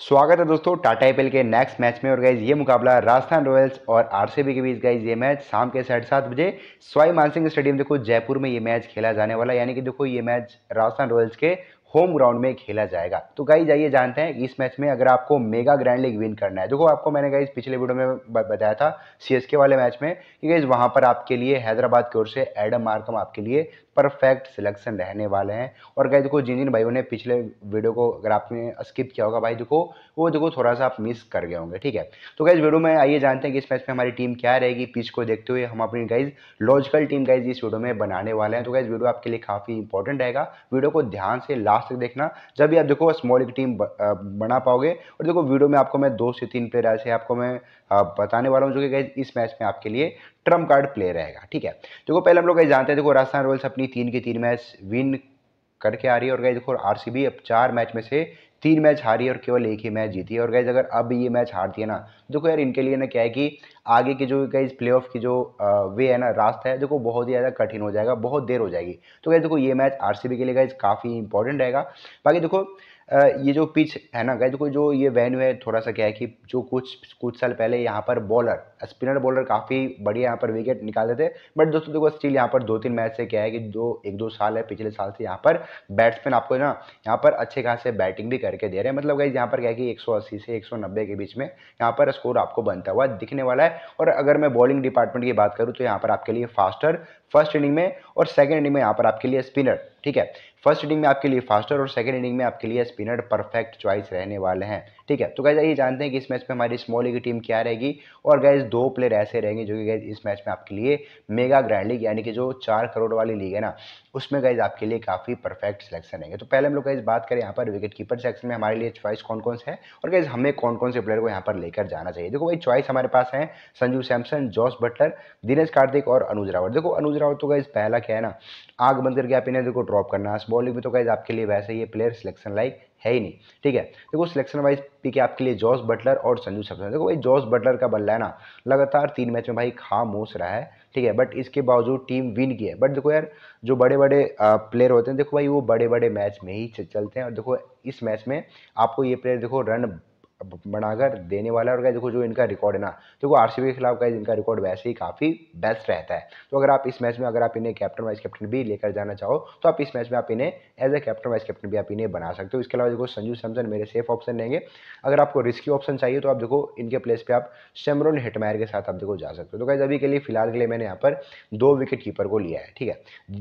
स्वागत है दोस्तों टाटा आई के नेक्स्ट मैच में और गाइज ये मुकाबला राजस्थान रॉयल्स और आरसीबी के बीच गाइज ये मैच शाम के साढ़े सात बजे स्वाई मानसिंह स्टेडियम देखो जयपुर में ये मैच खेला जाने वाला यानी कि देखो ये मैच राजस्थान रॉयल्स के होम ग्राउंड में खेला जाएगा तो गाइज आइए जानते हैं इस मैच में अगर आपको मेगा ग्रैंड लीग विन करना है देखो आपको मैंने गाइज पिछले वीडियो में बताया था सीएसके वाले मैच में कि गाइज वहाँ पर आपके लिए हैदराबाद की ओर से एडम मार्कम आपके लिए परफेक्ट सिलेक्शन रहने वाले हैं और गाइज देखो जिन जिन भाइयों ने पिछले वीडियो को अगर आपने स्किप किया होगा भाई देखो वो देखो थोड़ा सा आप मिस कर गए होंगे ठीक है तो गाइज वीडियो में आइए जानते हैं कि इस मैच में हमारी टीम क्या रहेगी पिच को देखते हुए हम अपनी गाइज लॉजिकल टीम गाइज इस वीडियो में बनाने वाले हैं तो गाइज वीडियो आपके लिए काफ़ी इंपॉर्टेंट रहेगा वीडियो को ध्यान से लास्ट लास्ट तक देखना जब भी आप देखो स्मॉल एक टीम बना पाओगे और देखो वीडियो में आपको मैं दो से तीन प्लेयर ऐसे आपको मैं बताने वाला हूँ जो कि इस मैच में आपके लिए ट्रम्प कार्ड प्ले रहेगा ठीक है देखो पहले हम लोग कहीं जानते हैं देखो राजस्थान रॉयल्स अपनी तीन के तीन मैच विन करके आ रही है और गए देखो आरसीबी अब चार मैच में से तीन मैच हारी और केवल एक ही मैच जीती है और गैज़ अगर अब ये मैच हारती है ना देखो यार इनके लिए ना क्या है कि आगे की जो गैज़ प्ले ऑफ़ की जो वे है ना रास्ता है देखो बहुत ही ज़्यादा कठिन हो जाएगा बहुत देर हो जाएगी तो गैज़ देखो ये मैच आर के लिए गैज़ काफ़ी इंपॉर्टेंट रहेगा बाकी देखो ये जो पिच है ना गैज को जो ये वेन्यू है थोड़ा सा क्या है कि जो कुछ कुछ साल पहले यहाँ पर बॉलर स्पिनर बॉलर काफ़ी बढ़िया यहाँ पर विकेट निकालते थे बट दोस्तों देखो स्टिल यहाँ पर दो तीन मैच से क्या है कि दो एक दो साल है पिछले साल से यहाँ पर बैट्समैन आपको ना यहाँ पर अच्छे खासे बैटिंग भी करके दे रहे हैं मतलब गैज यहाँ पर क्या है कि एक से एक के बीच में यहाँ पर स्कोर आपको बनता हुआ दिखने वाला है और अगर मैं बॉलिंग डिपार्टमेंट की बात करूँ तो यहाँ पर आपके लिए फास्टर फर्स्ट इनिंग में और सेकेंड इनिंग में यहाँ पर आपके लिए स्पिनर ठीक है फर्स्ट इनिंग में आपके लिए फास्टर और सेकंड इनिंग में आपके लिए स्पिनर परफेक्ट चॉइस रहने वाले हैं ठीक है तो गैस ये जानते हैं कि इस मैच में हमारी स्मॉल लीग की टीम क्या रहेगी और गैस दो प्लेयर ऐसे रहेंगे जो कि गैस इस मैच में आपके लिए मेगा ग्रैंड लीग यानी कि जो चार करोड़ वाली लीग है ना उसमें गैस आपके लिए काफ़ी परफेक्ट सिलेक्शन रहेंगे तो पहले हम लोग गैस बात करें यहाँ पर विकेट कीपर सेक्शन में हमारे लिए चॉइस कौन कौन से है और गैस हमें कौन कौन से प्लेयर को यहाँ पर लेकर जाना चाहिए देखो भाई चॉइस हमारे पास है संजू सैमसन जॉस बट्टर दिनेश कार्तिक और अनुज रावत देखो अनुज रावत तो गैस पहला क्या है ना आग बंद करके आप इन्हें देखो ड्रॉ ड्रॉप करना है बॉलिंग में तो गाइज आपके लिए वैसे ही प्लेयर सिलेक्शन लाइक है ही नहीं ठीक है देखो सिलेक्शन वाइज पिक आपके लिए जॉस बटलर और संजू सैमसन देखो भाई जॉस बटलर का बल्ला है ना लगातार तीन मैच में भाई खामोश रहा है ठीक है बट इसके बावजूद टीम विन की है बट देखो यार जो बड़े बड़े प्लेयर होते हैं देखो भाई वो बड़े बड़े मैच में ही चलते हैं और देखो इस मैच में आपको ये प्लेयर देखो रन बनाकर देने वाला है और गाइज देखो जो इनका रिकॉर्ड है ना देखो आरसीबी के खिलाफ गाइज इनका रिकॉर्ड वैसे ही काफ़ी बेस्ट रहता है तो अगर आप इस मैच में अगर आप इन्हें कैप्टन वाइस कैप्टन भी लेकर जाना चाहो तो आप इस मैच में आप इन्हें as a captain vice captain भी आप इन्हें बना सकते हो इसके अलावा देखो संजू सैमसन मेरे सेफ ऑप्शन रहेंगे अगर आपको रिस्की ऑप्शन चाहिए तो आप देखो इनके प्लेस पर आप शेमरोन हेटमायर के साथ आप देखो जा सकते हो तो गाइज अभी के लिए फिलहाल के लिए मैंने यहाँ पर दो विकेट कीपर को लिया है ठीक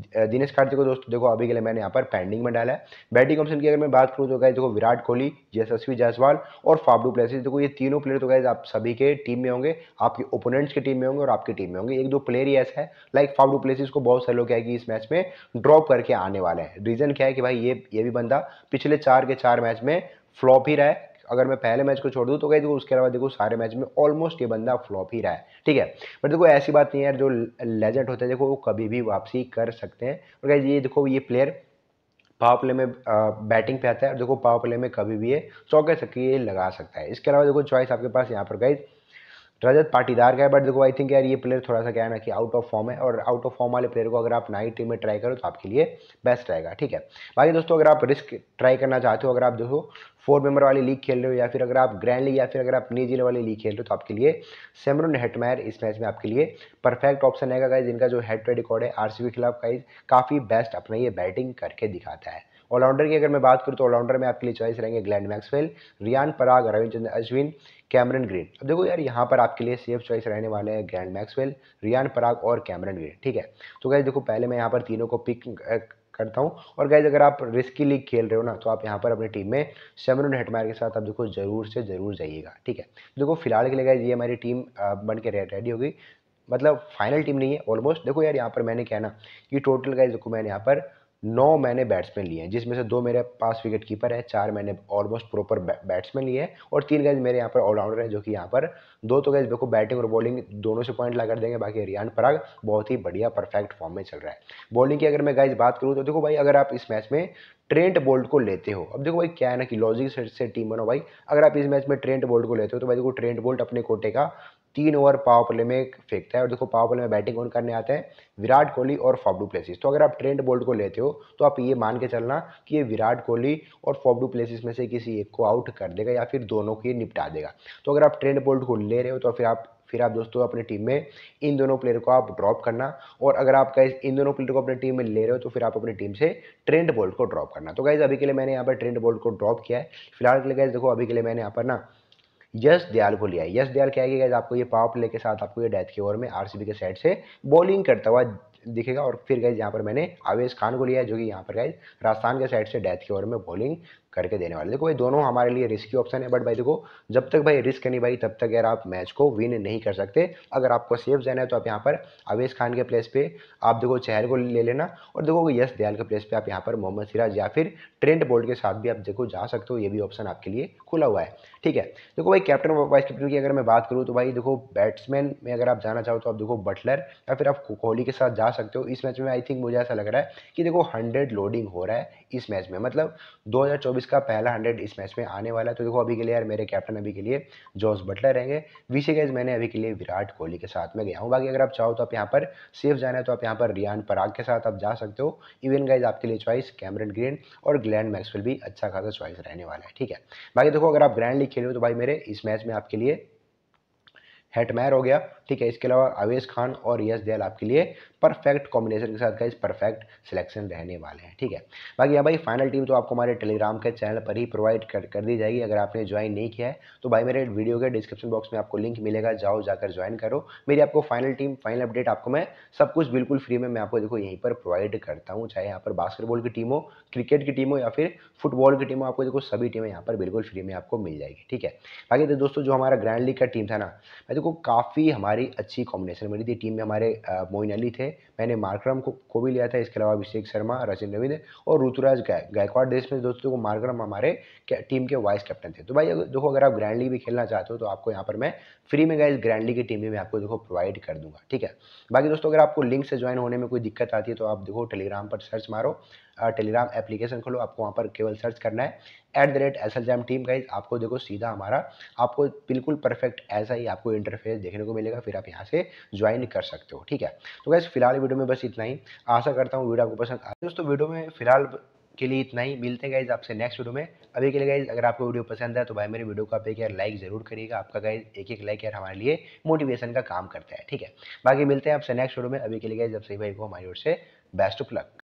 है दिनेश कार्तिक को दोस्तों देखो अभी के लिए मैंने यहाँ पर पेंडिंग में डाला है बैटिंग ऑप्शन की अगर मैं बात करूँ तो गाइज देखो विराट कोहली यशस्वी जायसवाल और फाफ डू प्लेसिस देखो ये तीनों प्लेयर तो गए आप सभी के टीम में होंगे आपके ओपोनेंट्स की टीम में होंगे और आपकी टीम में होंगे एक दो प्लेयर ही ऐसा है लाइक फाफ डू प्लेसिस को बहुत सारे लोग क्या है कि इस मैच में ड्रॉप करके आने वाले हैं रीज़न क्या है कि भाई ये ये भी बंदा पिछले चार के चार मैच में फ्लॉप ही रहा है अगर मैं पहले मैच को छोड़ दूँ तो कहीं देखो उसके अलावा देखो सारे मैच में ऑलमोस्ट ये बंदा फ्लॉप ही रहा है ठीक है बट देखो ऐसी बात नहीं है यार जो लेजेंड होते हैं देखो वो कभी भी वापसी कर सकते हैं और कहीं ये देखो ये प्लेयर पावर प्ले में बैटिंग पे आता है देखो पावर प्ले में कभी भी ये चौके छक्के लगा सकता है इसके अलावा देखो चॉइस आपके पास यहाँ पर गई रजत पाटीदार का है बट देखो आई थिंक यार ये प्लेयर थोड़ा सा क्या है ना कि आउट ऑफ फॉर्म है और आउट ऑफ फॉर्म वाले प्लेयर को अगर आप नाइट टीम में ट्राई करो तो आपके लिए बेस्ट रहेगा ठीक है बाकी दोस्तों अगर आप रिस्क ट्राई करना चाहते हो अगर आप देखो फोर मेंबर वाली लीग खेल रहे हो या फिर अगर आप ग्रैंड लीग या फिर अगर आप निजी वाली लीग खेल रहे हो तो आपके लिए सेमरन हेटमैर इस मैच में आपके लिए परफेक्ट ऑप्शन रहेगा जिनका इनका जो हेड टू रिकॉर्ड है आर के खिलाफ गाइज काफ़ी बेस्ट अपना ये बैटिंग करके दिखाता है ऑलराउंडर की अगर मैं बात करूँ तो ऑलराउंडर में आपके लिए चॉइस रहेंगे Glenn Maxwell Riyan Parag Ravichandra Chandra Ashwin Cameron Green अब देखो यार यहाँ पर आपके लिए सेफ चॉइस रहने वाले हैं ग्रैंड मैक्सवेल रियान पराग और कैमरन ग्रीन ठीक है तो गैस देखो पहले मैं यहाँ पर तीनों को पिक करता हूँ और गैज अगर आप रिस्की लीग खेल रहे हो ना तो आप यहाँ पर अपनी टीम में शमरन हेटमायर के साथ आप देखो जरूर से जरूर जाइएगा ठीक है देखो फिलहाल के लिए गैज ये हमारी टीम बन के रेडी होगी मतलब फाइनल टीम नहीं है ऑलमोस्ट देखो यार यहाँ पर मैंने क्या ना कि टोटल गाइज देखो मैंने यहाँ पर नौ मैंने बैट्समैन लिए हैं जिसमें से दो मेरे पास विकेट कीपर है चार मैंने ऑलमोस्ट प्रॉपर बैट्समैन लिए हैं और तीन गैज मेरे यहाँ पर ऑलराउंडर हैं जो कि यहाँ पर दो तो गैज देखो बैटिंग और बॉलिंग दोनों से पॉइंट लगा देंगे बाकी रियान पराग बहुत ही बढ़िया परफेक्ट फॉर्म में चल रहा है बॉलिंग की अगर मैं गैज बात करूँ तो देखो भाई अगर आप इस मैच में ट्रेंट बोल्ट को लेते हो अब देखो भाई क्या है ना कि लॉजिक से टीम बनो भाई अगर आप इस मैच में ट्रेंट बोल्ट को लेते हो तो भाई देखो ट्रेंट बोल्ट अपने कोटे का तीन ओवर पावर प्ले में फेंकता है और देखो पावर प्ले में बैटिंग ऑन करने आते हैं विराट कोहली और फॉबडू प्लेसिस तो अगर आप ट्रेंड बोल्ट को लेते हो तो आप ये मान के चलना कि ये विराट कोहली और फॉबडू प्लेसिस में से किसी एक को आउट कर देगा या फिर दोनों को ये निपटा देगा तो अगर आप ट्रेंड बोल्ट को ले रहे हो तो फिर आप फिर आप दोस्तों अपनी टीम में इन दोनों प्लेयर को आप ड्रॉप करना और अगर आप गाइज इन दोनों प्लेयर को अपनी टीम में ले रहे हो तो फिर आप अपनी टीम से ट्रेंड बोल्ट को ड्रॉप करना तो गाइज अभी के लिए मैंने यहाँ पर ट्रेंड बोल्ट को ड्रॉप किया है फिलहाल के लिए गाइज देखो अभी के लिए मैंने यहाँ पर ना यश दयाल को लिया यश दयाल क्या है आपको ये पावर प्ले के साथ आपको ये डेथ के ओवर में आरसीबी के साइड से बॉलिंग करता हुआ दिखेगा और फिर गए यहाँ पर मैंने आवेश खान को लिया जो कि यहाँ पर गए राजस्थान के साइड से डेथ के ओवर में बॉलिंग करके देने वाले देखो भाई दोनों हमारे लिए रिस्की ऑप्शन है बट भाई देखो जब तक भाई रिस्क नहीं भाई तब तक यार आप मैच को विन नहीं कर सकते अगर आपको सेफ जाना है तो आप यहाँ पर अवेश खान के प्लेस पे आप देखो चहल को ले लेना और देखो यश दयाल के प्लेस पे आप यहाँ पर मोहम्मद सिराज या फिर ट्रेंट बोल्ट के साथ भी आप देखो जा सकते हो ये भी ऑप्शन आपके लिए खुला हुआ है ठीक है देखो भाई कैप्टन वाइस कैप्टन की अगर मैं बात करूँ तो भाई देखो बैट्समैन में अगर आप जाना चाहो तो आप देखो बटलर या फिर आप कोहली के साथ जा सकते हो इस मैच में आई थिंक मुझे ऐसा लग रहा है कि देखो हंड्रेड लोडिंग हो रहा है इस मैच में मतलब 2024 का पहला हंड्रेड इस मैच में आने वाला है तो देखो अभी के लिए यार मेरे कैप्टन अभी के लिए जॉस बटलर रहेंगे वीसी गैज मैंने अभी के लिए विराट कोहली के साथ में गया हूँ बाकी अगर आप चाहो तो आप यहाँ पर सेफ जाना है तो आप यहाँ पर रियान पराग के साथ आप जा सकते हो इवन गाइज आपके लिए चॉइस कैमरन ग्रीन और ग्लैंड मैक्सवेल भी अच्छा खासा चॉइस रहने वाला है ठीक है बाकी देखो अगर आप ग्रैंड लीग खेल हो तो भाई मेरे इस मैच में आपके लिए हेटमैर हो गया ठीक है इसके अलावा अवेश खान और यश दयाल आपके लिए परफेक्ट कॉम्बिनेशन के साथ गाइज परफेक्ट सिलेक्शन रहने वाले हैं ठीक है बाकी यहाँ भाई फाइनल टीम तो आपको हमारे टेलीग्राम के चैनल पर ही प्रोवाइड कर, कर दी जाएगी अगर आपने ज्वाइन नहीं किया है तो भाई मेरे वीडियो के डिस्क्रिप्शन बॉक्स में आपको लिंक मिलेगा जाओ जाकर ज्वाइन करो मेरी आपको फाइनल टीम फाइनल अपडेट आपको मैं सब कुछ बिल्कुल फ्री में मैं आपको देखो यहीं पर प्रोवाइड करता हूँ चाहे यहाँ पर बास्केटबॉल की टीम हो क्रिकेट की टीम हो या फिर फुटबॉल की टीम हो आपको देखो सभी टीमें यहाँ पर बिल्कुल फ्री में आपको मिल जाएगी ठीक है बाकी तो दोस्तों जो हमारा ग्रैंड लीग का टीम था ना देखो काफ़ी हमारी अच्छी कॉम्बिनेशन बनी थी टीम में हमारे मोइन अली थे मैंने मार्करम को, को भी लिया था इसके अलावा अभिषेक शर्मा रचिन रविंद्र और ऋतुराज गाय गायकवाड़ देश में दोस्तों को मार्करम हमारे टीम के वाइस कैप्टन थे तो भाई देखो अगर आप ग्रैंड लीग भी खेलना चाहते हो तो आपको यहाँ पर मैं फ्री में गाइज ग्रैंड लीग की टीम में मैं आपको देखो प्रोवाइड कर दूंगा ठीक है बाकी दोस्तों अगर आपको लिंक से ज्वाइन होने में कोई दिक्कत आती है तो आप देखो टेलीग्राम पर सर्च मारो टेलीग्राम एप्लीकेशन खोलो आपको वहाँ पर केवल सर्च करना है at the rate S L jam team guys आपको देखो सीधा हमारा आपको बिल्कुल परफेक्ट ऐसा ही आपको इंटरफेस देखने को मिलेगा फिर आप यहाँ से ज्वाइन कर सकते हो ठीक है तो गाइज फिलहाल वीडियो में बस इतना ही आशा करता हूँ वीडियो आपको पसंद आए दोस्तों वीडियो में फिलहाल के लिए इतना ही मिलते हैं गाइज आपसे नेक्स्ट वीडियो में अभी के लिए गाइज अगर आपको वीडियो पसंद है तो भाई मेरे वीडियो को आप एक यार लाइक जरूर करिएगा आपका गाइज एक एक लाइक यार हमारे लिए मोटिवेशन का काम करता है ठीक है बाकी मिलते हैं आपसे नेक्स्ट वीडियो में अभी के लिए गाइज आप सही भाई को हमारी ओर से बेस्ट ऑफ लक